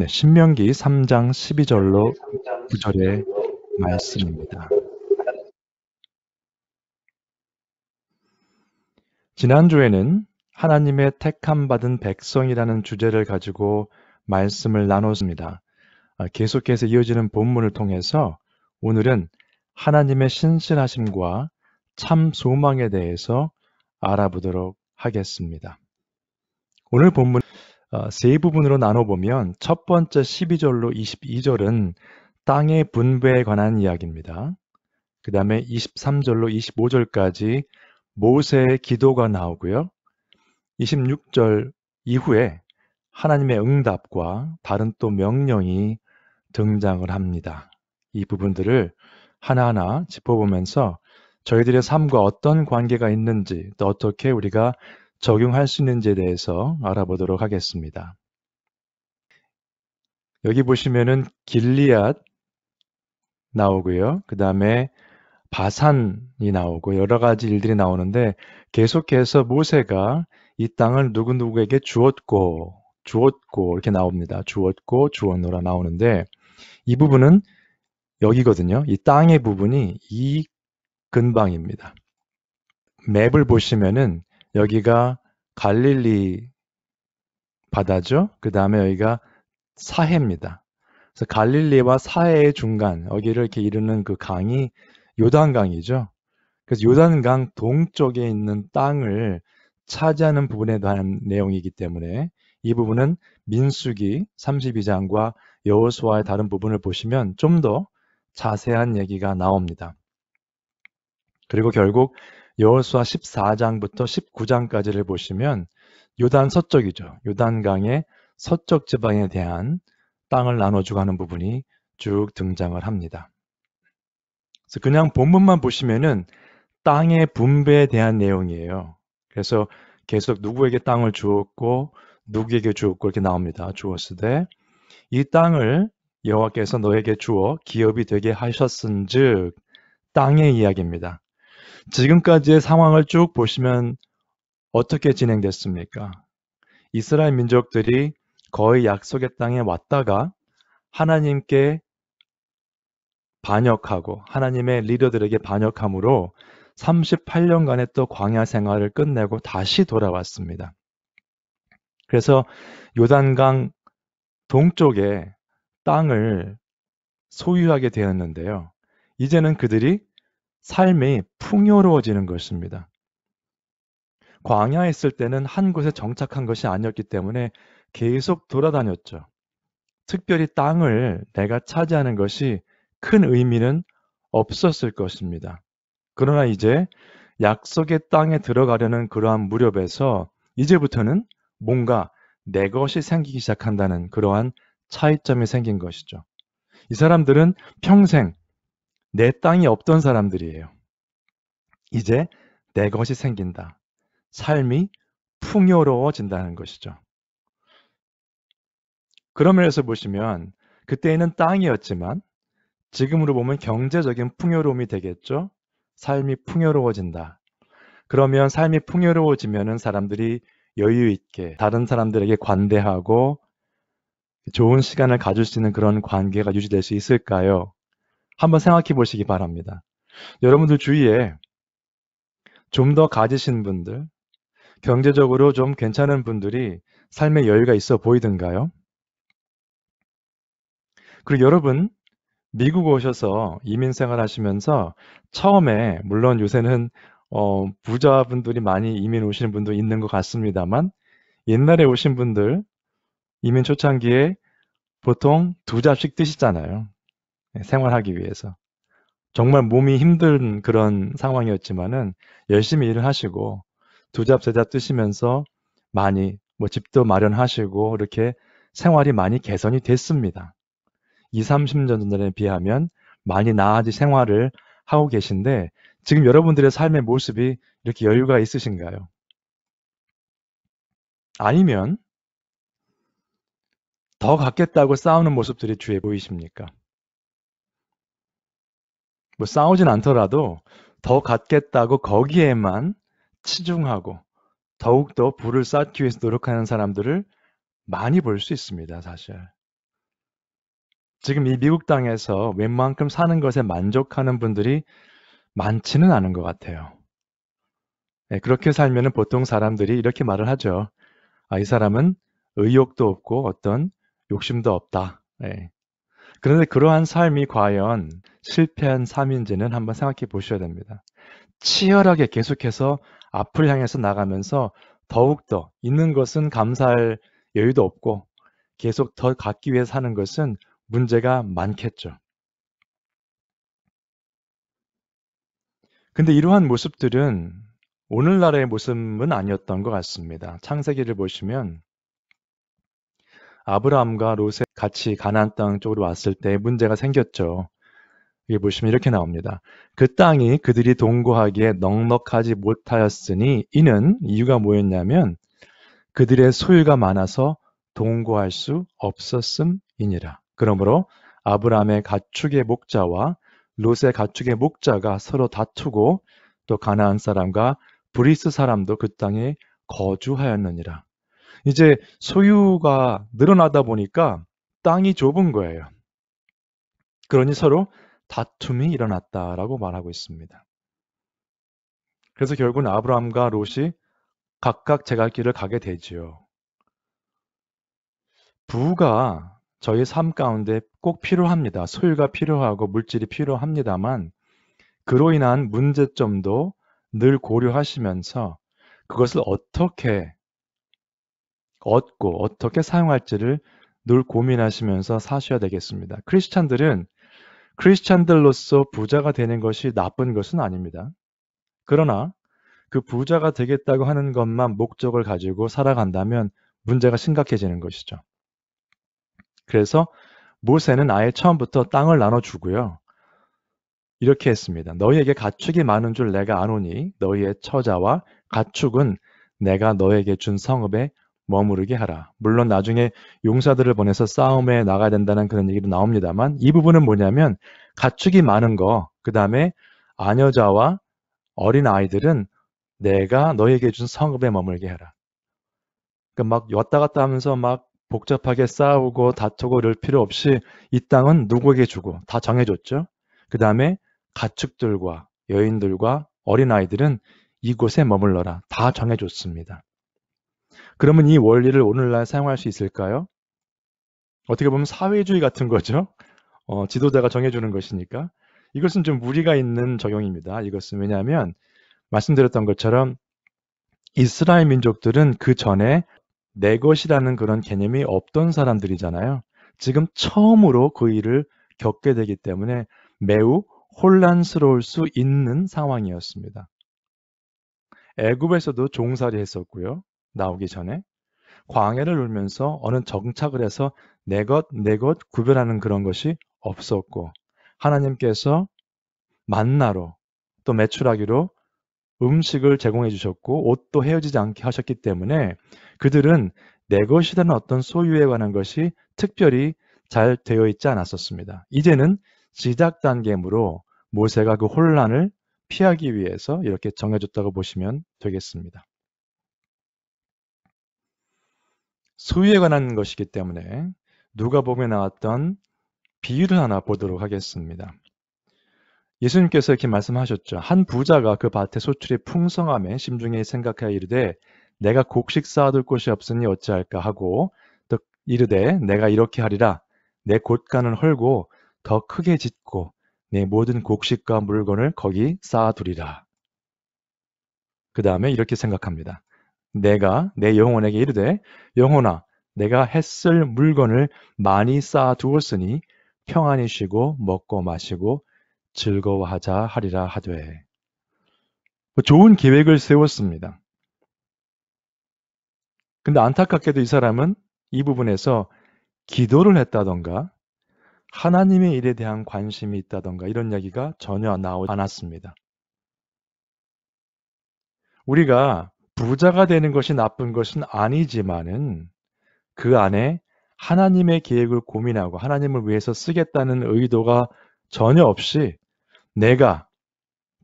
네, 신명기 3장 12절로 9절의 말씀입니다. 지난주에는 하나님의 택함 받은 백성이라는 주제를 가지고 말씀을 나눴습니다. 아, 계속해서 이어지는 본문을 통해서 오늘은 하나님의 신실하심과 참 소망에 대해서 알아보도록 하겠습니다. 오늘 본문 어, 세 부분으로 나눠보면 첫 번째 12절로 22절은 땅의 분배에 관한 이야기입니다. 그 다음에 23절로 25절까지 모세의 기도가 나오고요. 26절 이후에 하나님의 응답과 다른 또 명령이 등장을 합니다. 이 부분들을 하나하나 짚어보면서 저희들의 삶과 어떤 관계가 있는지 또 어떻게 우리가 적용할 수 있는지에 대해서 알아보도록 하겠습니다. 여기 보시면은 길리앗 나오고요. 그 다음에 바산이 나오고 여러 가지 일들이 나오는데 계속해서 모세가 이 땅을 누구누구에게 주었고 주었고 이렇게 나옵니다. 주었고 주었노라 나오는데 이 부분은 여기거든요. 이 땅의 부분이 이 근방입니다. 맵을 보시면은 여기가 갈릴리 바다죠. 그 다음에 여기가 사해입니다. 그래서 갈릴리와 사해의 중간 여기를 이렇게 이루는 그 강이 요단강이죠. 그래서 요단강 동쪽에 있는 땅을 차지하는 부분에 대한 내용이기 때문에 이 부분은 민수기 32장과 여호수와의 다른 부분을 보시면 좀 더 자세한 얘기가 나옵니다. 그리고 결국 여호수아 14장부터 19장까지를 보시면 요단 서쪽이죠. 요단강의 서쪽 지방에 대한 땅을 나눠주고 하는 부분이 쭉 등장을 합니다. 그래서 그냥 본문만 보시면은 땅의 분배에 대한 내용이에요. 그래서 계속 누구에게 땅을 주었고 누구에게 주었고 이렇게 나옵니다. 주었으되 이 땅을 여호와께서 너에게 주어 기업이 되게 하셨은즉 땅의 이야기입니다. 지금까지의 상황을 쭉 보시면 어떻게 진행됐습니까? 이스라엘 민족들이 거의 약속의 땅에 왔다가 하나님께 반역하고 하나님의 리더들에게 반역함으로 38년간의 또 광야 생활을 끝내고 다시 돌아왔습니다. 그래서 요단강 동쪽에 땅을 소유하게 되었는데요. 이제는 그들이 삶이 풍요로워지는 것입니다. 광야에 있을 때는 한 곳에 정착한 것이 아니었기 때문에 계속 돌아다녔죠. 특별히 땅을 내가 차지하는 것이 큰 의미는 없었을 것입니다. 그러나 이제 약속의 땅에 들어가려는 그러한 무렵에서 이제부터는 뭔가 내 것이 생기기 시작한다는 그러한 차이점이 생긴 것이죠. 이 사람들은 평생 내 땅이 없던 사람들이에요. 이제 내 것이 생긴다. 삶이 풍요로워진다는 것이죠. 그런 면에서 보시면 그때에는 땅이었지만 지금으로 보면 경제적인 풍요로움이 되겠죠. 삶이 풍요로워진다. 그러면 삶이 풍요로워지면은 사람들이 여유 있게 다른 사람들에게 관대하고 좋은 시간을 가질 수 있는 그런 관계가 유지될 수 있을까요? 한번 생각해 보시기 바랍니다. 여러분들 주위에 좀 더 가지신 분들, 경제적으로 좀 괜찮은 분들이 삶의 여유가 있어 보이던가요? 그리고 여러분, 미국 오셔서 이민 생활 하시면서 처음에, 물론 요새는 어, 부자분들이 많이 이민 오시는 분도 있는 것 같습니다만, 옛날에 오신 분들, 이민 초창기에 보통 두 잡씩 뜨시잖아요. 네, 생활하기 위해서. 정말 몸이 힘든 그런 상황이었지만은 열심히 일을 하시고 두 잡, 세 잡 뜨시면서 많이 뭐 집도 마련하시고 이렇게 생활이 많이 개선이 됐습니다. 2, 0 30년 전에 비하면 많이 나아진 생활을 하고 계신데 지금 여러분들의 삶의 모습이 이렇게 여유가 있으신가요? 아니면 더 갖겠다고 싸우는 모습들이 주해 보이십니까? 뭐 싸우진 않더라도 더 갖겠다고 거기에만 치중하고 더욱더 부를 쌓기 위해서 노력하는 사람들을 많이 볼 수 있습니다, 사실. 지금 이 미국 땅에서 웬만큼 사는 것에 만족하는 분들이 많지는 않은 것 같아요. 네, 그렇게 살면 보통 사람들이 이렇게 말을 하죠. 아, 이 사람은 의욕도 없고 어떤 욕심도 없다. 네, 그런데 그러한 삶이 과연 실패한 삶인지는 한번 생각해 보셔야 됩니다. 치열하게 계속해서 앞을 향해서 나가면서 더욱더 있는 것은 감사할 여유도 없고 계속 더 갖기 위해 사는 것은 문제가 많겠죠. 근데 이러한 모습들은 오늘날의 모습은 아니었던 것 같습니다. 창세기를 보시면 아브라함과 롯에 같이 가나안 땅 쪽으로 왔을 때 문제가 생겼죠. 이게 보시면 이렇게 나옵니다. 그 땅이 그들이 동거하기에 넉넉하지 못하였으니 이는 이유가 뭐였냐면 그들의 소유가 많아서 동거할 수 없었음이니라. 그러므로 아브라함의 가축의 목자와 롯의 가축의 목자가 서로 다투고 또 가나안 사람과 브리스 사람도 그 땅에 거주하였느니라. 이제 소유가 늘어나다 보니까 땅이 좁은 거예요. 그러니 서로 다툼이 일어났다라고 말하고 있습니다. 그래서 결국은 아브라함과 롯이 각각 제갈 길을 가게 되지요. 부가 저희 삶 가운데 꼭 필요합니다. 소유가 필요하고 물질이 필요합니다만 그로 인한 문제점도 늘 고려하시면서 그것을 어떻게 얻고 어떻게 사용할지를 늘 고민하시면서 사셔야 되겠습니다. 크리스찬들은 크리스찬들로서 부자가 되는 것이 나쁜 것은 아닙니다. 그러나 그 부자가 되겠다고 하는 것만 목적을 가지고 살아간다면 문제가 심각해지는 것이죠. 그래서 모세는 아예 처음부터 땅을 나눠주고요. 이렇게 했습니다. 너희에게 가축이 많은 줄 내가 아노니 너희의 처자와 가축은 내가 너에게 준 성읍에 머무르게 하라. 물론 나중에 용사들을 보내서 싸움에 나가야 된다는 그런 얘기도 나옵니다만 이 부분은 뭐냐면 가축이 많은 거, 그 다음에 아녀자와 어린 아이들은 내가 너에게 준 성읍에 머물게 하라그막 그러니까 왔다 갔다 하면서 막 복잡하게 싸우고 다투고 이럴 필요 없이 이 땅은 누구에게 주고 다 정해줬죠. 그 다음에 가축들과 여인들과 어린아이들은 이곳에 머물러라. 다 정해줬습니다. 그러면 이 원리를 오늘날 사용할 수 있을까요? 어떻게 보면 사회주의 같은 거죠. 어, 지도자가 정해주는 것이니까. 이것은 좀 무리가 있는 적용입니다. 이것은 왜냐하면 말씀드렸던 것처럼 이스라엘 민족들은 그 전에 내 것이라는 그런 개념이 없던 사람들이잖아요. 지금 처음으로 그 일을 겪게 되기 때문에 매우 혼란스러울 수 있는 상황이었습니다. 애굽에서도 종살이 했었고요. 나오기 전에 광야를 울면서 어느 정착을 해서 내 것, 내 것 구별하는 그런 것이 없었고 하나님께서 만나로 또 매출하기로 음식을 제공해 주셨고 옷도 헤어지지 않게 하셨기 때문에 그들은 내 것이라는 어떤 소유에 관한 것이 특별히 잘 되어 있지 않았었습니다. 이제는 시작 단계므로 모세가 그 혼란을 피하기 위해서 이렇게 정해줬다고 보시면 되겠습니다. 소유에 관한 것이기 때문에 누가 보음 나왔던 비유를 하나 보도록 하겠습니다. 예수님께서 이렇게 말씀하셨죠. 한 부자가 그 밭의 소출이 풍성함에 심중에 생각하여 이르되 내가 곡식 쌓아둘 곳이 없으니 어찌할까 하고 또 이르되 내가 이렇게 하리라 내 곳간을 헐고 더 크게 짓고 내 모든 곡식과 물건을 거기 쌓아두리라. 그 다음에 이렇게 생각합니다. 내가 내 영혼에게 이르되 영혼아 내가 했을 물건을 많이 쌓아 두었으니 평안히 쉬고 먹고 마시고 즐거워하자 하리라 하되 좋은 계획을 세웠습니다. 근데 안타깝게도 이 사람은 이 부분에서 기도를 했다던가 하나님의 일에 대한 관심이 있다던가 이런 이야기가 전혀 나오지 않았습니다. 우리가 부자가 되는 것이 나쁜 것은 아니지만은 그 안에 하나님의 계획을 고민하고 하나님을 위해서 쓰겠다는 의도가 전혀 없이 내가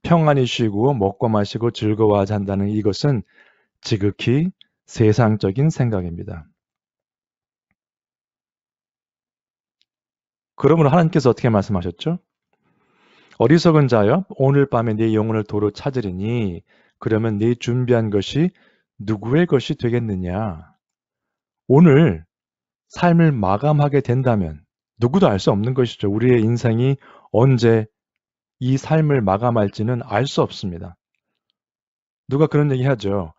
평안히 쉬고 먹고 마시고 즐거워하자 한다는 이것은 지극히 세상적인 생각입니다. 그러므로 하나님께서 어떻게 말씀하셨죠? 어리석은 자여 오늘 밤에 네 영혼을 도로 찾으리니 그러면 네 준비한 것이 누구의 것이 되겠느냐? 오늘 삶을 마감하게 된다면 누구도 알 수 없는 것이죠. 우리의 인생이 언제 이 삶을 마감할지는 알 수 없습니다. 누가 그런 얘기 하죠.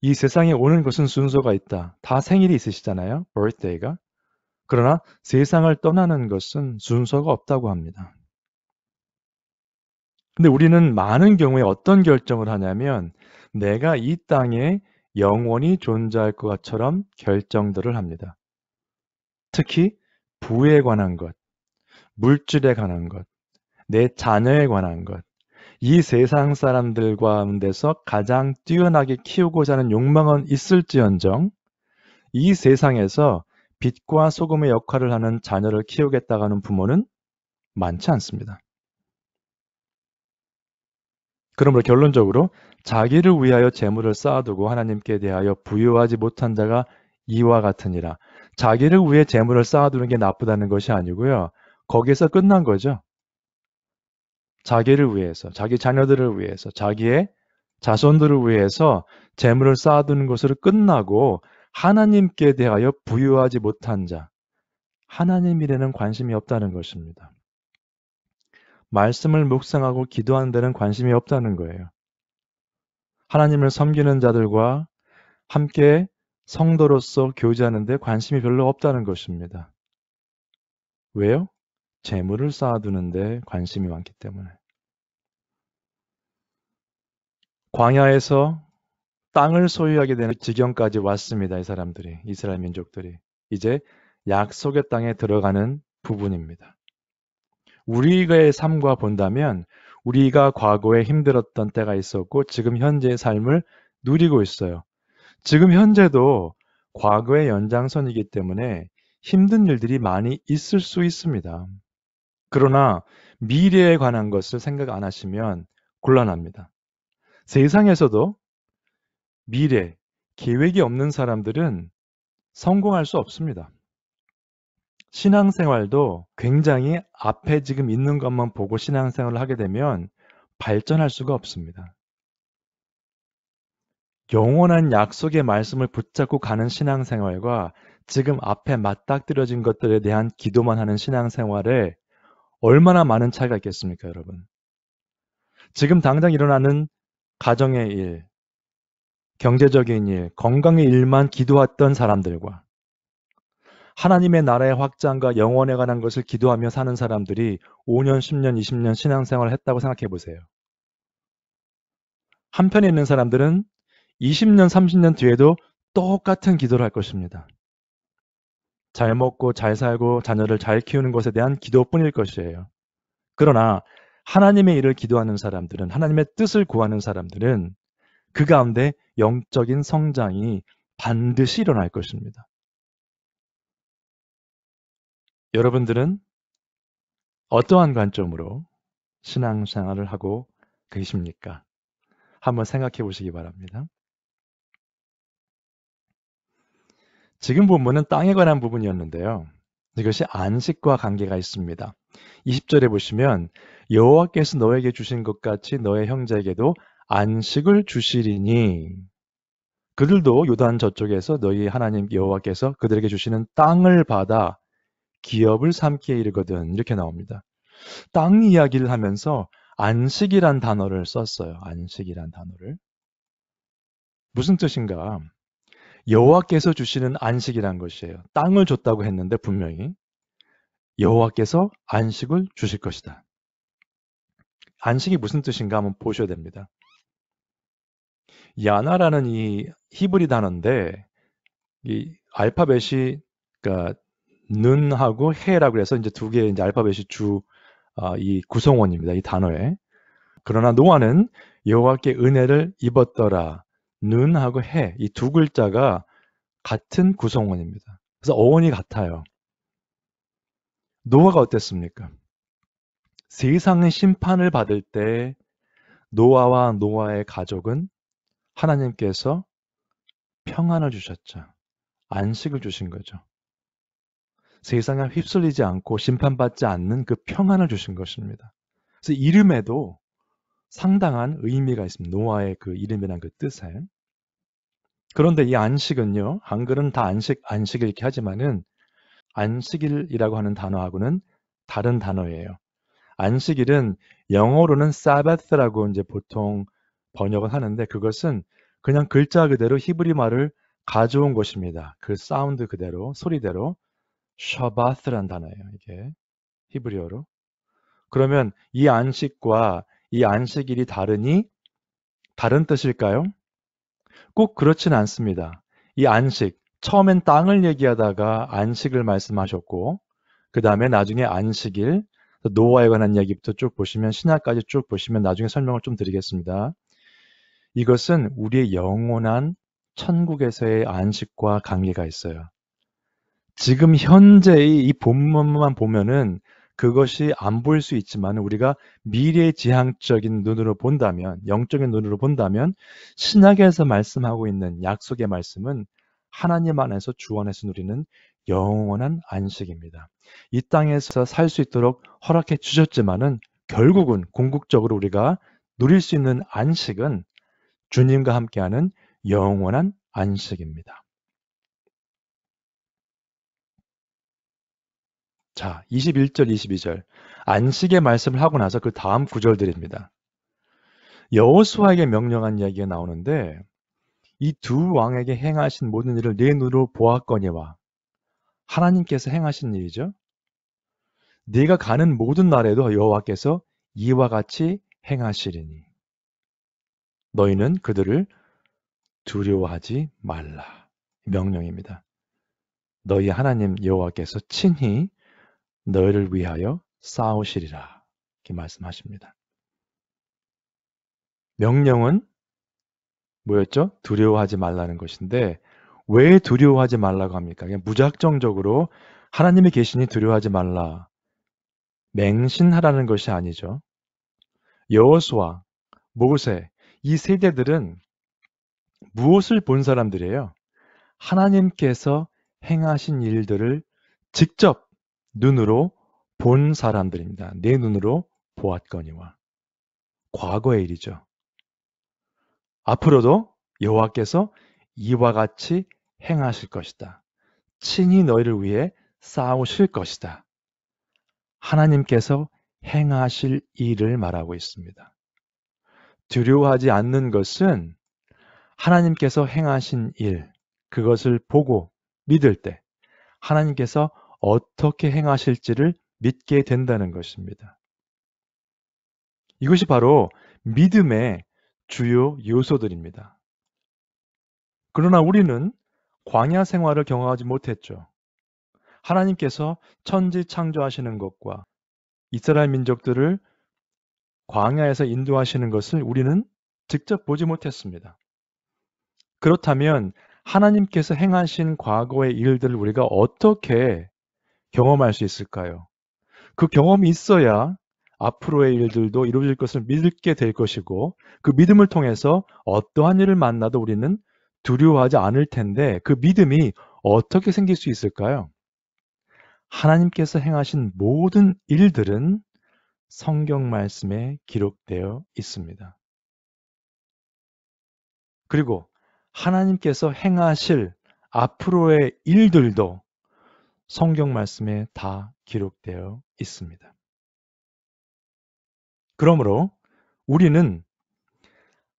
이 세상에 오는 것은 순서가 있다. 다 생일이 있으시잖아요. birthday가. 그러나 세상을 떠나는 것은 순서가 없다고 합니다. 근데 우리는 많은 경우에 어떤 결정을 하냐면 내가 이 땅에 영원히 존재할 것처럼 결정들을 합니다. 특히 부에 관한 것, 물질에 관한 것, 내 자녀에 관한 것, 이 세상 사람들 가운데서 가장 뛰어나게 키우고자 하는 욕망은 있을지언정 이 세상에서 빛과 소금의 역할을 하는 자녀를 키우겠다고 하는 부모는 많지 않습니다. 그러므로 결론적으로 자기를 위하여 재물을 쌓아두고 하나님께 대하여 부유하지 못한 자가 이와 같으니라. 자기를 위해 재물을 쌓아두는 게 나쁘다는 것이 아니고요. 거기에서 끝난 거죠. 자기를 위해서, 자기 자녀들을 위해서, 자기의 자손들을 위해서 재물을 쌓아두는 것으로 끝나고 하나님께 대하여 부유하지 못한 자, 하나님일에는 관심이 없다는 것입니다. 말씀을 묵상하고 기도하는 데는 관심이 없다는 거예요. 하나님을 섬기는 자들과 함께 성도로서 교제하는 데 관심이 별로 없다는 것입니다. 왜요? 재물을 쌓아두는데 관심이 많기 때문에. 광야에서 땅을 소유하게 되는 지경까지 왔습니다. 이 사람들이, 이스라엘 민족들이. 이제 약속의 땅에 들어가는 부분입니다. 우리의 삶과 본다면 우리가 과거에 힘들었던 때가 있었고 지금 현재의 삶을 누리고 있어요. 지금 현재도 과거의 연장선이기 때문에 힘든 일들이 많이 있을 수 있습니다. 그러나 미래에 관한 것을 생각 안 하시면 곤란합니다. 세상에서도 미래, 계획이 없는 사람들은 성공할 수 없습니다. 신앙생활도 굉장히 앞에 지금 있는 것만 보고 신앙생활을 하게 되면 발전할 수가 없습니다. 영원한 약속의 말씀을 붙잡고 가는 신앙생활과 지금 앞에 맞닥뜨려진 것들에 대한 기도만 하는 신앙생활에 얼마나 많은 차이가 있겠습니까, 여러분? 지금 당장 일어나는 가정의 일, 경제적인 일, 건강의 일만 기도했던 사람들과 하나님의 나라의 확장과 영원에 관한 것을 기도하며 사는 사람들이 5년, 10년, 20년 신앙생활을 했다고 생각해 보세요. 한편에 있는 사람들은 20년, 30년 뒤에도 똑같은 기도를 할 것입니다. 잘 먹고 잘 살고 자녀를 잘 키우는 것에 대한 기도뿐일 것이에요. 그러나 하나님의 일을 기도하는 사람들은 하나님의 뜻을 구하는 사람들은 그 가운데 영적인 성장이 반드시 일어날 것입니다. 여러분들은 어떠한 관점으로 신앙생활을 하고 계십니까? 한번 생각해 보시기 바랍니다. 지금 본문은 땅에 관한 부분이었는데요. 이것이 안식과 관계가 있습니다. 20절에 보시면 여호와께서 너에게 주신 것 같이 너의 형제에게도 안식을 주시리니 그들도 요단 저쪽에서 너희 하나님 여호와께서 그들에게 주시는 땅을 받아 기업을 삼키에 이르거든 이렇게 나옵니다. 땅 이야기를 하면서 안식이란 단어를 썼어요. 안식이란 단어를 무슨 뜻인가? 여호와께서 주시는 안식이란 것이에요. 땅을 줬다고 했는데 분명히 여호와께서 안식을 주실 것이다. 안식이 무슨 뜻인가 한번 보셔야 됩니다. 야나라는 이 히브리 단어인데 이 알파벳이 그러니까 눈하고 해라고 해서 이제 두 개의 이제 알파벳이 주이 아, 구성원입니다. 이 단어에. 그러나 노아는 여호와께 은혜를 입었더라. 눈하고해 이 두 글자가 같은 구성원입니다. 그래서 어원이 같아요. 노아가 어땠습니까? 세상의 심판을 받을 때 노아와 노아의 가족은 하나님께서 평안을 주셨죠. 안식을 주신 거죠. 세상에 휩쓸리지 않고 심판받지 않는 그 평안을 주신 것입니다. 그래서 이름에도 상당한 의미가 있습니다. 노아의 그 이름이란 그 뜻에. 그런데 이 안식은요, 한글은 다 안식, 안식 이렇게 하지만은 안식일이라고 하는 단어하고는 다른 단어예요. 안식일은 영어로는 s a b b a t h 라고 이제 보통 번역을 하는데 그것은 그냥 글자 그대로 히브리 말을 가져온 것입니다. 그 사운드 그대로, 소리대로 샤바스란 단어예요. 이게 히브리어로. 그러면 이 안식과 이 안식일이 다르니 다른 뜻일까요? 꼭 그렇진 않습니다. 이 안식 처음엔 땅을 얘기하다가 안식을 말씀하셨고 그 다음에 나중에 안식일 노아에 관한 이야기부터 쭉 보시면 신화까지쭉 보시면 나중에 설명을 좀 드리겠습니다. 이것은 우리의 영원한 천국에서의 안식과 관계가 있어요. 지금 현재의 이 본문만 보면은 그것이 안 보일 수 있지만 우리가 미래 지향적인 눈으로 본다면 영적인 눈으로 본다면 신약에서 말씀하고 있는 약속의 말씀은 하나님 안에서 주원에서 누리는 영원한 안식입니다. 이 땅에서 살 수 있도록 허락해 주셨지만은 결국은 궁극적으로 우리가 누릴 수 있는 안식은 주님과 함께하는 영원한 안식입니다. 자, 21절, 22절. 안식의 말씀을 하고 나서 그 다음 구절들입니다. 여호수아에게 명령한 이야기가 나오는데 이 두 왕에게 행하신 모든 일을 내 눈으로 보았거니와 하나님께서 행하신 일이죠. 네가 가는 모든 날에도 여호와께서 이와 같이 행하시리니 너희는 그들을 두려워하지 말라 명령입니다. 너희 하나님 여호와께서 친히 너희를 위하여 싸우시리라. 이렇게 말씀하십니다. 명령은 뭐였죠? 두려워하지 말라는 것인데 왜 두려워하지 말라고 합니까? 그냥 무작정적으로 하나님이 계시니 두려워하지 말라. 맹신하라는 것이 아니죠. 여호수아, 모세 이 세대들은 무엇을 본 사람들이에요? 하나님께서 행하신 일들을 직접 눈으로 본 사람들입니다. 내 눈으로 보았거니와 과거의 일이죠. 앞으로도 여호와께서 이와 같이 행하실 것이다. 친히 너희를 위해 싸우실 것이다. 하나님께서 행하실 일을 말하고 있습니다. 두려워하지 않는 것은 하나님께서 행하신 일, 그것을 보고 믿을 때 하나님께서 어떻게 행하실지를 믿게 된다는 것입니다. 이것이 바로 믿음의 주요 요소들입니다. 그러나 우리는 광야 생활을 경험하지 못했죠. 하나님께서 천지 창조하시는 것과 이스라엘 민족들을 광야에서 인도하시는 것을 우리는 직접 보지 못했습니다. 그렇다면 하나님께서 행하신 과거의 일들을 우리가 어떻게 경험할 수 있을까요? 그 경험이 있어야 앞으로의 일들도 이루어질 것을 믿게 될 것이고 그 믿음을 통해서 어떠한 일을 만나도 우리는 두려워하지 않을 텐데 그 믿음이 어떻게 생길 수 있을까요? 하나님께서 행하신 모든 일들은 성경 말씀에 기록되어 있습니다. 그리고 하나님께서 행하실 앞으로의 일들도 성경 말씀에 다 기록되어 있습니다. 그러므로 우리는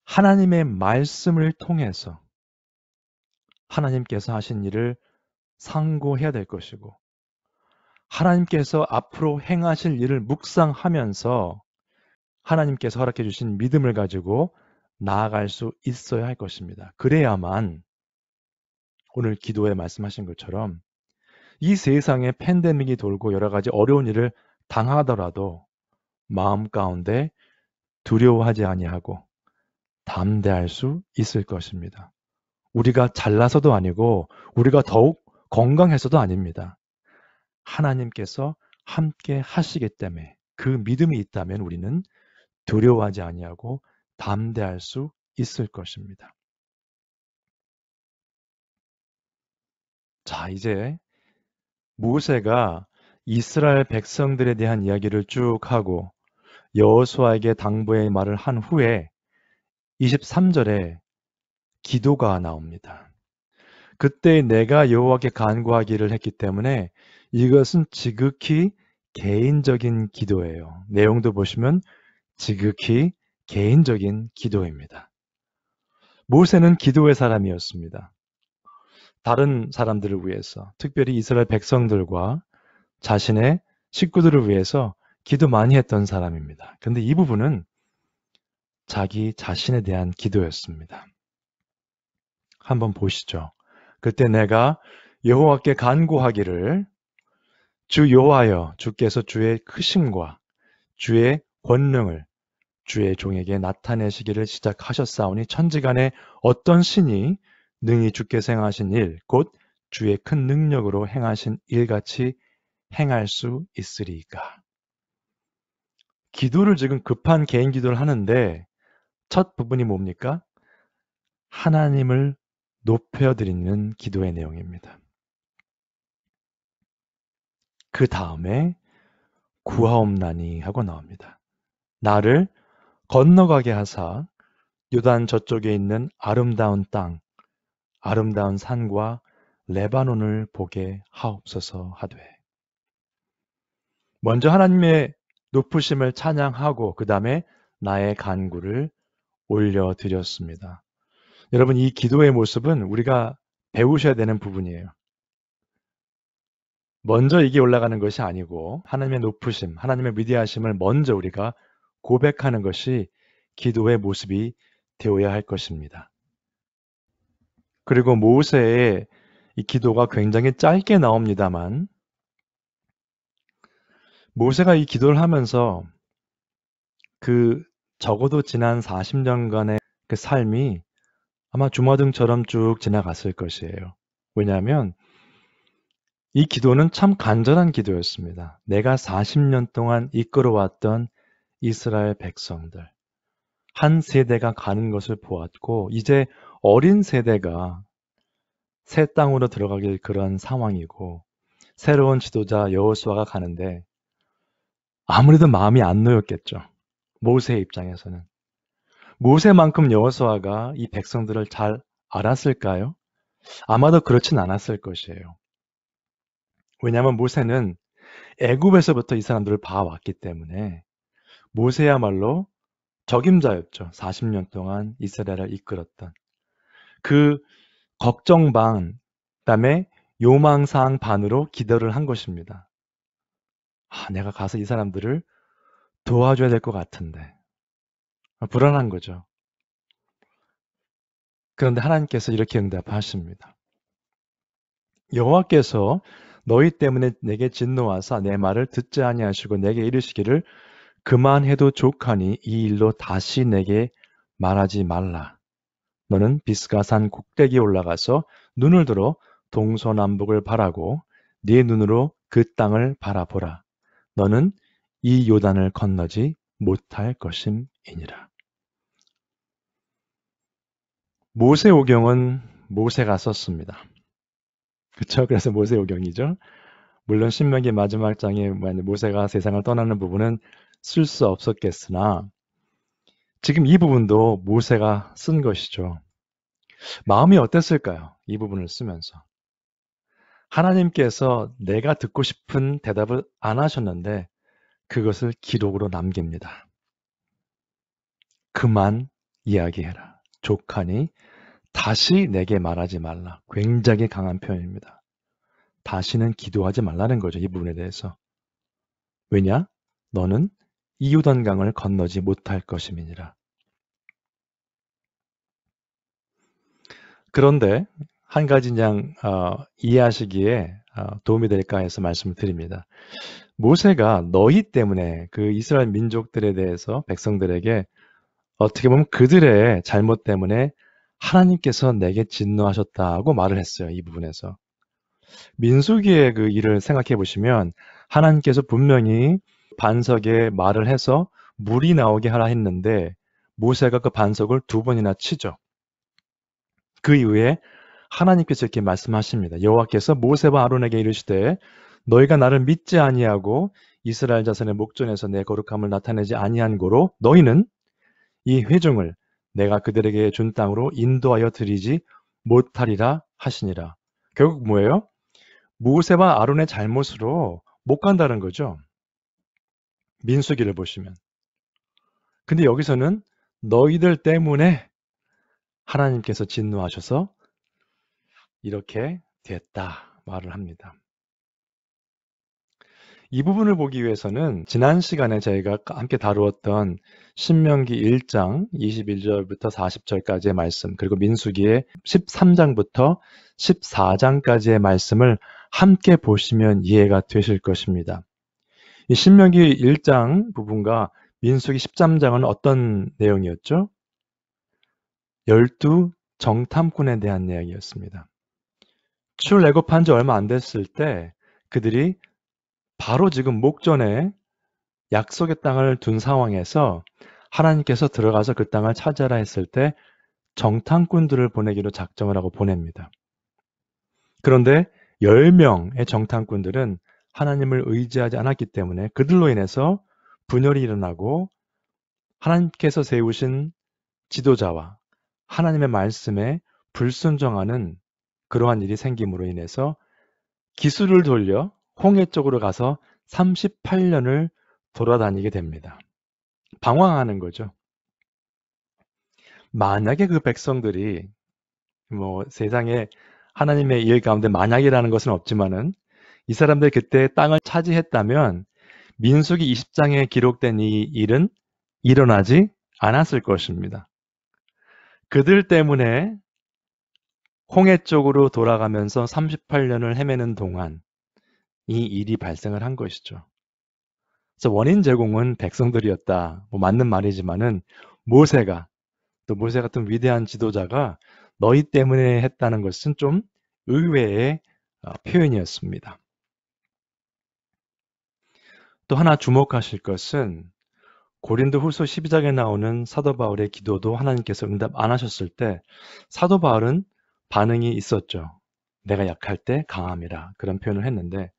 하나님의 말씀을 통해서 하나님께서 하신 일을 상고해야 될 것이고 하나님께서 앞으로 행하실 일을 묵상하면서 하나님께서 허락해 주신 믿음을 가지고 나아갈 수 있어야 할 것입니다. 그래야만 오늘 기도에 말씀하신 것처럼 이 세상에 팬데믹이 돌고 여러 가지 어려운 일을 당하더라도 마음 가운데 두려워하지 아니하고 담대할 수 있을 것입니다. 우리가 잘나서도 아니고 우리가 더욱 건강해서도 아닙니다. 하나님께서 함께 하시기 때문에 그 믿음이 있다면 우리는 두려워하지 아니하고 담대할 수 있을 것입니다. 자, 이제 모세가 이스라엘 백성들에 대한 이야기를 쭉 하고 여호수아에게 당부의 말을 한 후에 23절에 기도가 나옵니다. 그때 내가 여호와께 간구하기를 했기 때문에 이것은 지극히 개인적인 기도예요. 내용도 보시면 지극히 개인적인 기도입니다. 모세는 기도의 사람이었습니다. 다른 사람들을 위해서 특별히 이스라엘 백성들과 자신의 식구들을 위해서 기도 많이 했던 사람입니다. 근데 이 부분은 자기 자신에 대한 기도였습니다. 한번 보시죠. 그때 내가 여호와께 간구하기를 주 여호와여 주께서 주의 크심과 주의 권능을 주의 종에게 나타내시기를 시작하셨사오니 천지간에 어떤 신이 능히 주께서 행하신 일, 곧 주의 큰 능력으로 행하신 일같이 행할 수 있으리이까. 기도를 지금 급한 개인 기도를 하는데 첫 부분이 뭡니까? 하나님을 높여드리는 기도의 내용입니다. 그 다음에 구하옵나니 하고 나옵니다. 나를 건너가게 하사 요단 저쪽에 있는 아름다운 땅 아름다운 산과 레바논을 보게 하옵소서 하되 먼저 하나님의 높으심을 찬양하고 그 다음에 나의 간구를 올려드렸습니다. 여러분 이 기도의 모습은 우리가 배우셔야 되는 부분이에요. 먼저 이게 올라가는 것이 아니고 하나님의 높으심, 하나님의 위대하심을 먼저 우리가 고백하는 것이 기도의 모습이 되어야 할 것입니다. 그리고 모세의 이 기도가 굉장히 짧게 나옵니다만 모세가 이 기도를 하면서 그 적어도 지난 40년간의 그 삶이 아마 주마등처럼 쭉 지나갔을 것이에요. 왜냐하면 이 기도는 참 간절한 기도였습니다. 내가 40년 동안 이끌어왔던 이스라엘 백성들. 한 세대가 가는 것을 보았고, 이제 어린 세대가 새 땅으로 들어가길 그런 상황이고 새로운 지도자 여호수아가 가는데 아무래도 마음이 안 놓였겠죠. 모세 입장에서는. 모세만큼 여호수아가 이 백성들을 잘 알았을까요? 아마도 그렇진 않았을 것이에요. 왜냐하면 모세는 애굽에서부터 이 사람들을 봐왔기 때문에 모세야말로 적임자였죠. 40년 동안 이스라엘을 이끌었던. 그 걱정 반, 그다음에 요망 사항 반으로 기도를 한 것입니다. 아, 내가 가서 이 사람들을 도와줘야 될 것 같은데 아, 불안한 거죠. 그런데 하나님께서 이렇게 응답하십니다. 여호와께서 너희 때문에 내게 진노하사 내 말을 듣지 아니하시고 내게 이르시기를 그만해도 족하니 이 일로 다시 내게 말하지 말라. 너는 비스가산 꼭대기 올라가서 눈을 들어 동서남북을 바라고 네 눈으로 그 땅을 바라보라. 너는 이 요단을 건너지 못할 것임이니라. 모세오경은 모세가 썼습니다. 그쵸? 그래서 모세오경이죠. 물론 신명기 마지막 장에 뭐 모세가 세상을 떠나는 부분은 쓸 수 없었겠으나 지금 이 부분도 모세가 쓴 것이죠. 마음이 어땠을까요? 이 부분을 쓰면서. 하나님께서 내가 듣고 싶은 대답을 안 하셨는데 그것을 기록으로 남깁니다. 그만 이야기해라. 조카니 다시 내게 말하지 말라. 굉장히 강한 표현입니다. 다시는 기도하지 말라는 거죠. 이 부분에 대해서. 왜냐? 너는 이유단강을 건너지 못할 것임이니라. 그런데 한 가지 그냥 어, 이해하시기에 어, 도움이 될까 해서 말씀을 드립니다. 모세가 너희 때문에 그 이스라엘 민족들에 대해서 백성들에게 어떻게 보면 그들의 잘못 때문에 하나님께서 내게 진노하셨다고 말을 했어요. 이 부분에서. 민수기의 그 일을 생각해 보시면 하나님께서 분명히 반석에 말을 해서 물이 나오게 하라 했는데 모세가 그 반석을 두 번이나 치죠. 그 이후에 하나님께서 이렇게 말씀하십니다. 여호와께서 모세와 아론에게 이르시되 너희가 나를 믿지 아니하고 이스라엘 자손의 목전에서 내 거룩함을 나타내지 아니한 고로 너희는 이 회중을 내가 그들에게 준 땅으로 인도하여 드리지 못하리라 하시니라. 결국 뭐예요? 모세와 아론의 잘못으로 못 간다는 거죠. 민수기를 보시면. 근데 여기서는 너희들 때문에 하나님께서 진노하셔서 이렇게 됐다 말을 합니다. 이 부분을 보기 위해서는 지난 시간에 저희가 함께 다루었던 신명기 1장 21절부터 40절까지의 말씀 그리고 민수기의 13장부터 14장까지의 말씀을 함께 보시면 이해가 되실 것입니다. 이 신명기 1장 부분과 민수기 13장은 어떤 내용이었죠? 열두 정탐꾼에 대한 이야기였습니다. 출애굽한 지 얼마 안 됐을 때 그들이 바로 지금 목전에 약속의 땅을 둔 상황에서 하나님께서 들어가서 그 땅을 찾아라 했을 때 정탐꾼들을 보내기로 작정을 하고 보냅니다. 그런데 10명의 정탐꾼들은 하나님을 의지하지 않았기 때문에 그들로 인해서 분열이 일어나고 하나님께서 세우신 지도자와 하나님의 말씀에 불순종하는 그러한 일이 생김으로 인해서 기술을 돌려 홍해 쪽으로 가서 38년을 돌아다니게 됩니다. 방황하는 거죠. 만약에 그 백성들이 뭐 세상에 하나님의 일 가운데 만약이라는 것은 없지만은 이 사람들 그때 땅을 차지했다면 민숙이 20장에 기록된 이 일은 일어나지 않았을 것입니다. 그들 때문에 홍해 쪽으로 돌아가면서 38년을 헤매는 동안 이 일이 발생을 한 것이죠. 그래서 원인 제공은 백성들이었다. 뭐 맞는 말이지만은 모세가 또 모세 같은 위대한 지도자가 너희 때문에 했다는 것은 좀 의외의 어, 표현이었습니다. 또 하나 주목하실 것은 고린도 후소 12장에 나오는 사도 바울의 기도도 하나님께서 응답 안 하셨을 때 사도 바울은 반응이 있었죠. 내가 약할 때 강함이라 그런 표현을 했는데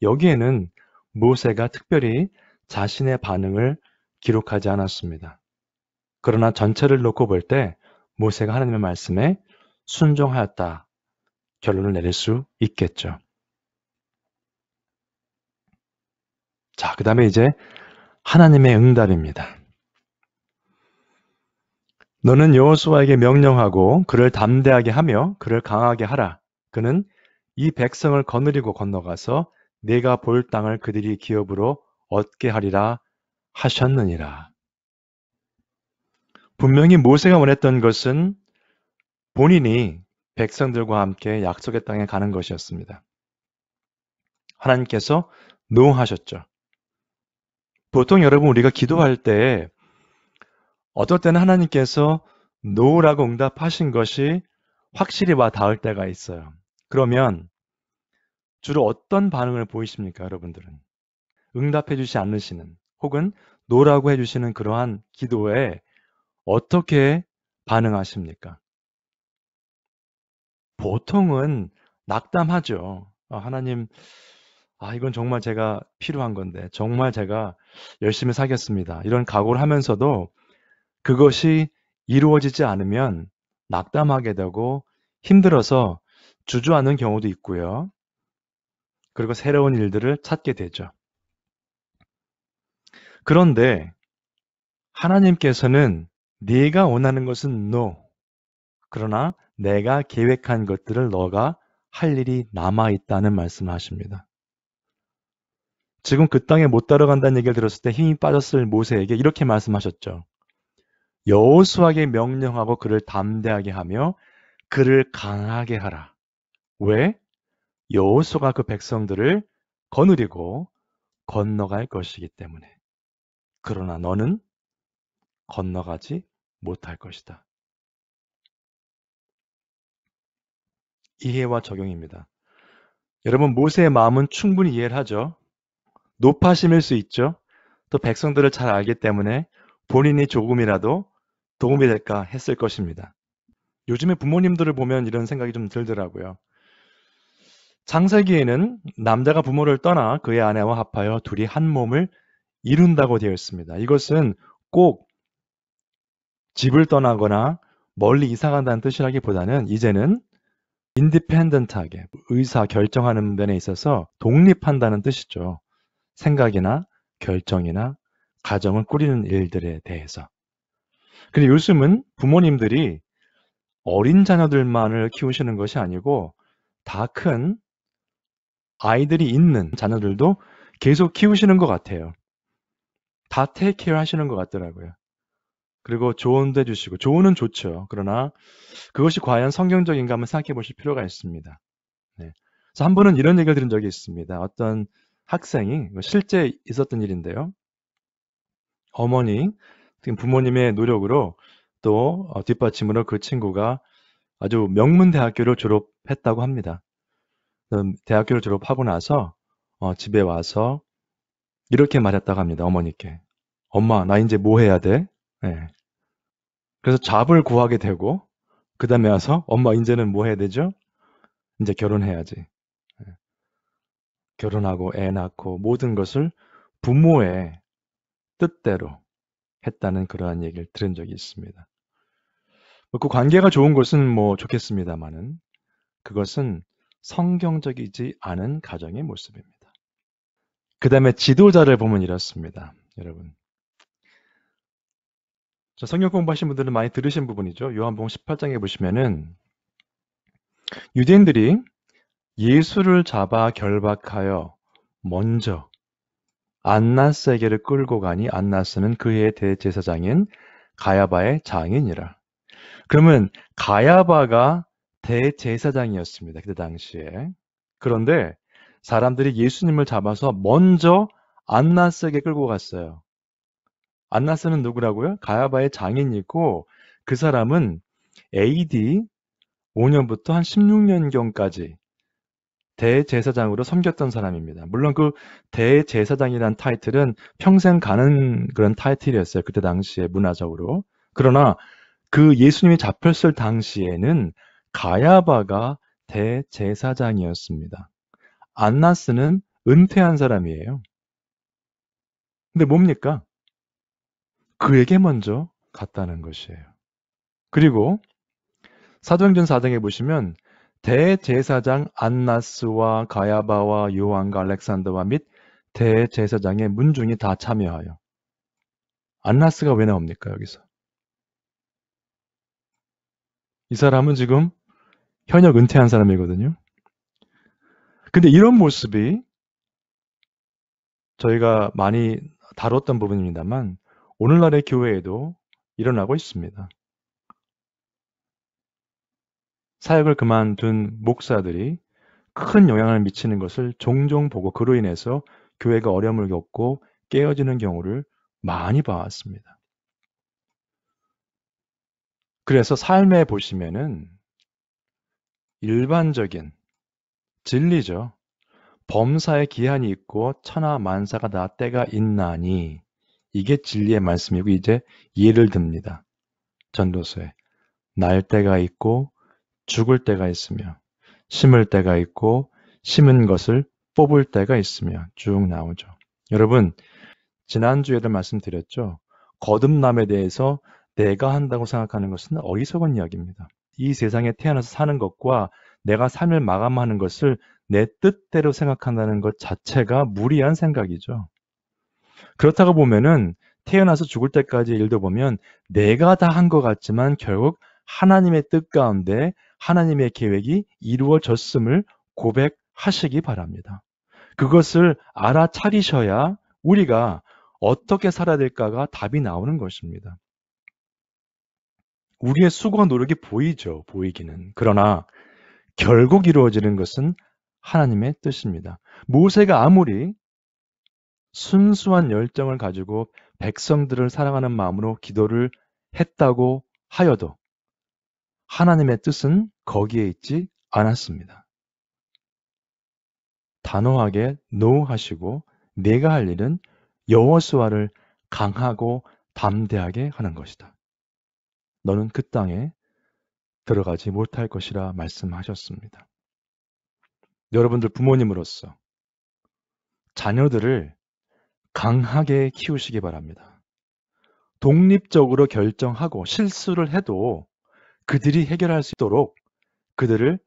여기에는 모세가 특별히 자신의 반응을 기록하지 않았습니다. 그러나 전체를 놓고 볼 때 모세가 하나님의 말씀에 순종하였다 결론을 내릴 수 있겠죠. 자, 그 다음에 이제 하나님의 응답입니다. 너는 여호수아에게 명령하고 그를 담대하게 하며 그를 강하게 하라. 그는 이 백성을 거느리고 건너가서 내가 볼 땅을 그들이 기업으로 얻게 하리라 하셨느니라. 분명히 모세가 원했던 것은 본인이 백성들과 함께 약속의 땅에 가는 것이었습니다. 하나님께서 노하셨죠. 보통 여러분 우리가 기도할 때 어떨 때는 하나님께서 노라고 응답하신 것이 확실히 와 닿을 때가 있어요. 그러면 주로 어떤 반응을 보이십니까, 여러분들은? 응답해 주지 않으시는 혹은 노라고 해 주시는 그러한 기도에 어떻게 반응하십니까? 보통은 낙담하죠. 아, 하나님 아, 이건 정말 제가 필요한 건데, 정말 제가 열심히 사겠습니다. 이런 각오를 하면서도 그것이 이루어지지 않으면 낙담하게 되고 힘들어서 주저하는 경우도 있고요. 그리고 새로운 일들을 찾게 되죠. 그런데 하나님께서는 네가 원하는 것은 no. 그러나 내가 계획한 것들을 너가 할 일이 남아 있다는 말씀을 하십니다. 지금 그 땅에 못 따라간다는 얘기를 들었을 때 힘이 빠졌을 모세에게 이렇게 말씀하셨죠. 여호수아에게 명령하고 그를 담대하게 하며 그를 강하게 하라. 왜? 여호수가 그 백성들을 거느리고 건너갈 것이기 때문에. 그러나 너는 건너가지 못할 것이다. 이해와 적용입니다. 여러분 모세의 마음은 충분히 이해를 하죠. 높아심일 수 있죠. 또 백성들을 잘 알기 때문에 본인이 조금이라도 도움이 될까 했을 것입니다. 요즘에 부모님들을 보면 이런 생각이 좀 들더라고요. 장세기에는 남자가 부모를 떠나 그의 아내와 합하여 둘이 한 몸을 이룬다고 되어 있습니다. 이것은 꼭 집을 떠나거나 멀리 이사간다는 뜻이라기보다는 이제는 인디펜던트하게 의사 결정하는 면에 있어서 독립한다는 뜻이죠. 생각이나 결정이나 가정을 꾸리는 일들에 대해서. 근데 요즘은 부모님들이 어린 자녀들만을 키우시는 것이 아니고 다 큰 아이들이 있는 자녀들도 계속 키우시는 것 같아요. 다 테이크케어 하시는 것 같더라고요. 그리고 조언도 해주시고 조언은 좋죠. 그러나 그것이 과연 성경적인가 한번 생각해 보실 필요가 있습니다. 네. 그래서 한 번은 이런 얘기를 들은 적이 있습니다. 어떤 학생이 실제 있었던 일인데요. 어머니, 부모님의 노력으로 또 어, 뒷받침으로 그 친구가 아주 명문 대학교를 졸업했다고 합니다. 대학교를 졸업하고 나서 어, 집에 와서 이렇게 말했다고 합니다. 어머니께. 엄마, 나 이제 뭐 해야 돼? 네. 그래서 잡을 구하게 되고, 그 다음에 와서 엄마, 이제는 뭐 해야 되죠? 이제 결혼해야지. 결혼하고 애 낳고 모든 것을 부모의 뜻대로 했다는 그러한 얘기를 들은 적이 있습니다. 뭐 그 관계가 좋은 것은 뭐 좋겠습니다만은 그것은 성경적이지 않은 가정의 모습입니다. 그 다음에 지도자를 보면 이렇습니다. 여러분. 성경 공부하신 분들은 많이 들으신 부분이죠. 요한복음 18장에 보시면은 유대인들이 예수를 잡아 결박하여 먼저 안나스에게를 끌고 가니 안나스는 그의 대제사장인 가야바의 장인이라. 그러면 가야바가 대제사장이었습니다. 그때 당시에. 그런데 사람들이 예수님을 잡아서 먼저 안나스에게 끌고 갔어요. 안나스는 누구라고요? 가야바의 장인이고 그 사람은 AD 5년부터 한 16년경까지 대제사장으로 섬겼던 사람입니다. 물론 그 대제사장이란 타이틀은 평생 가는 그런 타이틀이었어요. 그때 당시에 문화적으로. 그러나 그 예수님이 잡혔을 당시에는 가야바가 대제사장이었습니다. 안나스는 은퇴한 사람이에요. 근데 뭡니까? 그에게 먼저 갔다는 것이에요. 그리고 사도행전 4장에 보시면 대제사장 안나스와 가야바와 요한과 알렉산더와 및 대제사장의 문중이 다 참여하여. 안나스가 왜 나옵니까, 여기서? 이 사람은 지금 현역 은퇴한 사람이거든요. 근데 이런 모습이 저희가 많이 다뤘던 부분입니다만, 오늘날의 교회에도 일어나고 있습니다. 사역을 그만둔 목사들이 큰 영향을 미치는 것을 종종 보고 그로 인해서 교회가 어려움을 겪고 깨어지는 경우를 많이 봐왔습니다. 그래서 삶에 보시면은 일반적인 진리죠. 범사에 기한이 있고 천하 만사가 다 때가 있나니 이게 진리의 말씀이고 이제 예를 듭니다. 전도서에 날 때가 있고 죽을 때가 있으며 심을 때가 있고 심은 것을 뽑을 때가 있으며 쭉 나오죠. 여러분, 지난주에도 말씀드렸죠. 거듭남에 대해서 내가 한다고 생각하는 것은 어리석은 이야기입니다. 이 세상에 태어나서 사는 것과 내가 삶을 마감하는 것을 내 뜻대로 생각한다는 것 자체가 무리한 생각이죠. 그렇다고 보면은 태어나서 죽을 때까지 일도 보면 내가 다 한 것 같지만 결국 하나님의 뜻 가운데 하나님의 계획이 이루어졌음을 고백하시기 바랍니다. 그것을 알아차리셔야 우리가 어떻게 살아야 될까가 답이 나오는 것입니다. 우리의 수고와 노력이 보이죠, 보이기는. 그러나 결국 이루어지는 것은 하나님의 뜻입니다. 모세가 아무리 순수한 열정을 가지고 백성들을 사랑하는 마음으로 기도를 했다고 하여도 하나님의 뜻은 거기에 있지 않았습니다. 단호하게 노하시고 내가 할 일은 여호수아를 강하고 담대하게 하는 것이다. 너는 그 땅에 들어가지 못할 것이라 말씀하셨습니다. 여러분들 부모님으로서 자녀들을 강하게 키우시기 바랍니다. 독립적으로 결정하고 실수를 해도 그들이 해결할 수 있도록 그들을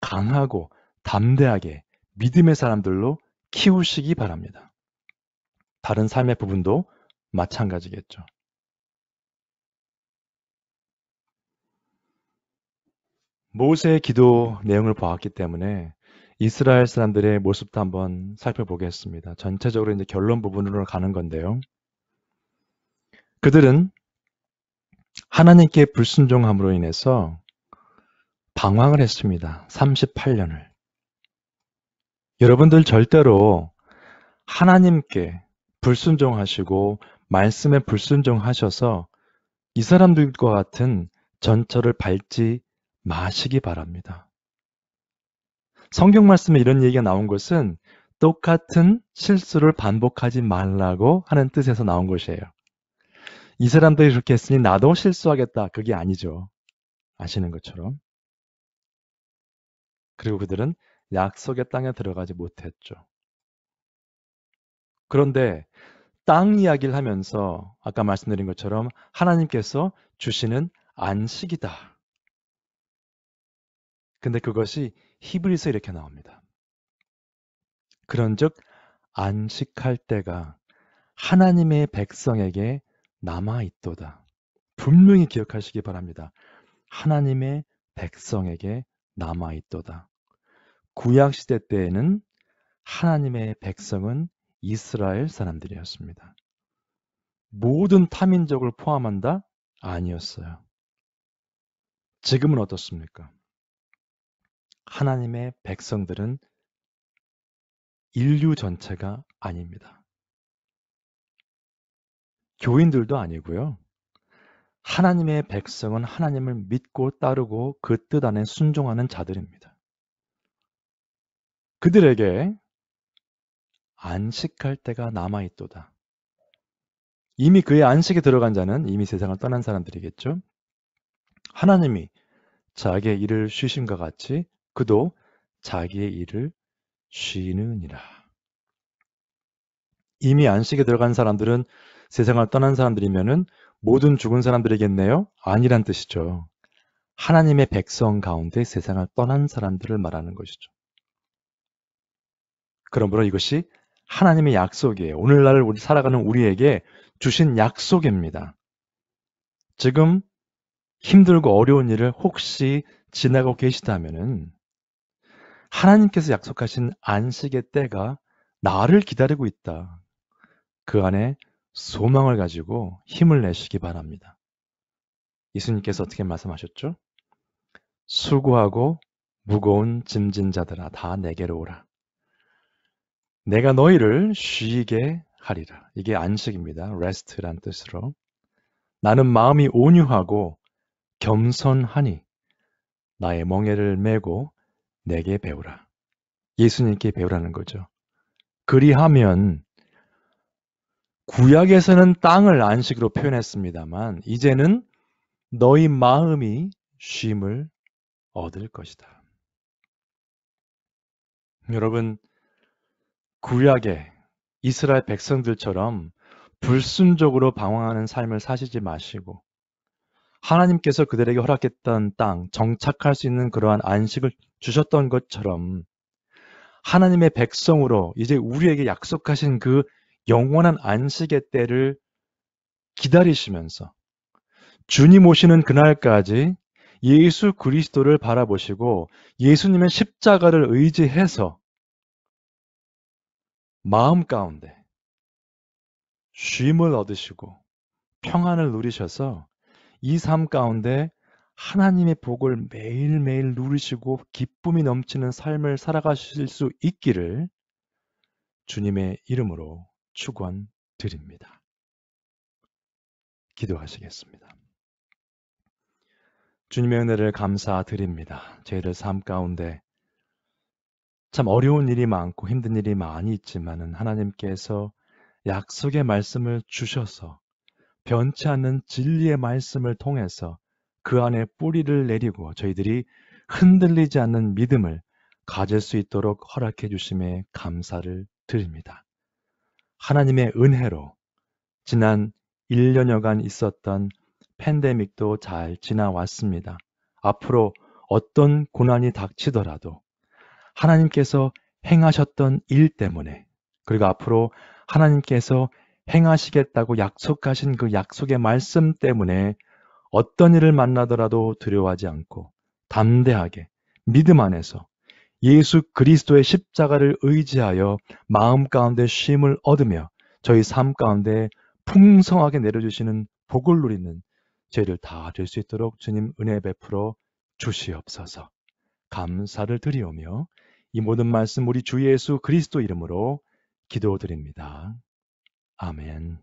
강하고 담대하게 믿음의 사람들로 키우시기 바랍니다. 다른 삶의 부분도 마찬가지겠죠. 모세의 기도 내용을 보았기 때문에 이스라엘 사람들의 모습도 한번 살펴보겠습니다. 전체적으로 이제 결론 부분으로 가는 건데요. 그들은 하나님께 불순종함으로 인해서 방황을 했습니다. 38년을. 여러분들 절대로 하나님께 불순종하시고 말씀에 불순종하셔서 이 사람들과 같은 전철을 밟지 마시기 바랍니다. 성경 말씀에 이런 얘기가 나온 것은 똑같은 실수를 반복하지 말라고 하는 뜻에서 나온 것이에요. 이 사람들이 그렇게 했으니 나도 실수하겠다. 그게 아니죠. 아시는 것처럼. 그리고 그들은 약속의 땅에 들어가지 못했죠. 그런데 땅 이야기를 하면서 아까 말씀드린 것처럼 하나님께서 주시는 안식이다. 근데 그것이 히브리서 이렇게 나옵니다. 그런즉 안식할 때가 하나님의 백성에게 남아있도다. 분명히 기억하시기 바랍니다. 하나님의 백성에게 남아있도다. 구약시대 때에는 하나님의 백성은 이스라엘 사람들이었습니다. 모든 타민족을 포함한다? 아니었어요. 지금은 어떻습니까? 하나님의 백성들은 인류 전체가 아닙니다. 교인들도 아니고요. 하나님의 백성은 하나님을 믿고 따르고 그 뜻 안에 순종하는 자들입니다. 그들에게 안식할 때가 남아있도다. 이미 그의 안식에 들어간 자는 이미 세상을 떠난 사람들이겠죠. 하나님이 자기의 일을 쉬심과 같이 그도 자기의 일을 쉬느니라. 이미 안식에 들어간 사람들은 세상을 떠난 사람들이면은 모든 죽은 사람들이겠네요? 아니란 뜻이죠. 하나님의 백성 가운데 세상을 떠난 사람들을 말하는 것이죠. 그러므로 이것이 하나님의 약속이에요. 오늘날 우리 살아가는 우리에게 주신 약속입니다. 지금 힘들고 어려운 일을 혹시 지나고 계시다면은 하나님께서 약속하신 안식의 때가 나를 기다리고 있다. 그 안에 소망을 가지고 힘을 내시기 바랍니다. 예수님께서 어떻게 말씀하셨죠? 수고하고 무거운 짐진 자들아 다 내게로 오라. 내가 너희를 쉬게 하리라. 이게 안식입니다. rest란 뜻으로. 나는 마음이 온유하고 겸손하니 나의 멍에를 메고 내게 배우라. 예수님께 배우라는 거죠. 그리하면 구약에서는 땅을 안식으로 표현했습니다만 이제는 너희 마음이 쉼을 얻을 것이다. 여러분 구약의 이스라엘 백성들처럼 불순적으로 방황하는 삶을 사시지 마시고 하나님께서 그들에게 허락했던 땅, 정착할 수 있는 그러한 안식을 주셨던 것처럼 하나님의 백성으로 이제 우리에게 약속하신 그 영원한 안식의 때를 기다리시면서 주님 오시는 그날까지 예수 그리스도를 바라보시고 예수님의 십자가를 의지해서 마음 가운데 쉼을 얻으시고 평안을 누리셔서 이 삶 가운데 하나님의 복을 매일매일 누리시고 기쁨이 넘치는 삶을 살아가실 수 있기를 주님의 이름으로 축원드립니다. 기도하시겠습니다. 주님의 은혜를 감사드립니다. 저희들 삶 가운데 참 어려운 일이 많고 힘든 일이 많이 있지만 하나님께서 약속의 말씀을 주셔서 변치 않는 진리의 말씀을 통해서 그 안에 뿌리를 내리고 저희들이 흔들리지 않는 믿음을 가질 수 있도록 허락해 주심에 감사를 드립니다. 하나님의 은혜로 지난 1년여간 있었던 팬데믹도 잘 지나왔습니다. 앞으로 어떤 고난이 닥치더라도 하나님께서 행하셨던 일 때문에 그리고 앞으로 하나님께서 행하시겠다고 약속하신 그 약속의 말씀 때문에 어떤 일을 만나더라도 두려워하지 않고 담대하게 믿음 안에서 예수 그리스도의 십자가를 의지하여 마음 가운데 쉼을 얻으며 저희 삶 가운데 풍성하게 내려주시는 복을 누리는 죄를 다 될 수 있도록 주님 은혜 베풀어 주시옵소서. 감사를 드리오며 이 모든 말씀 우리 주 예수 그리스도 이름으로 기도드립니다. 아멘.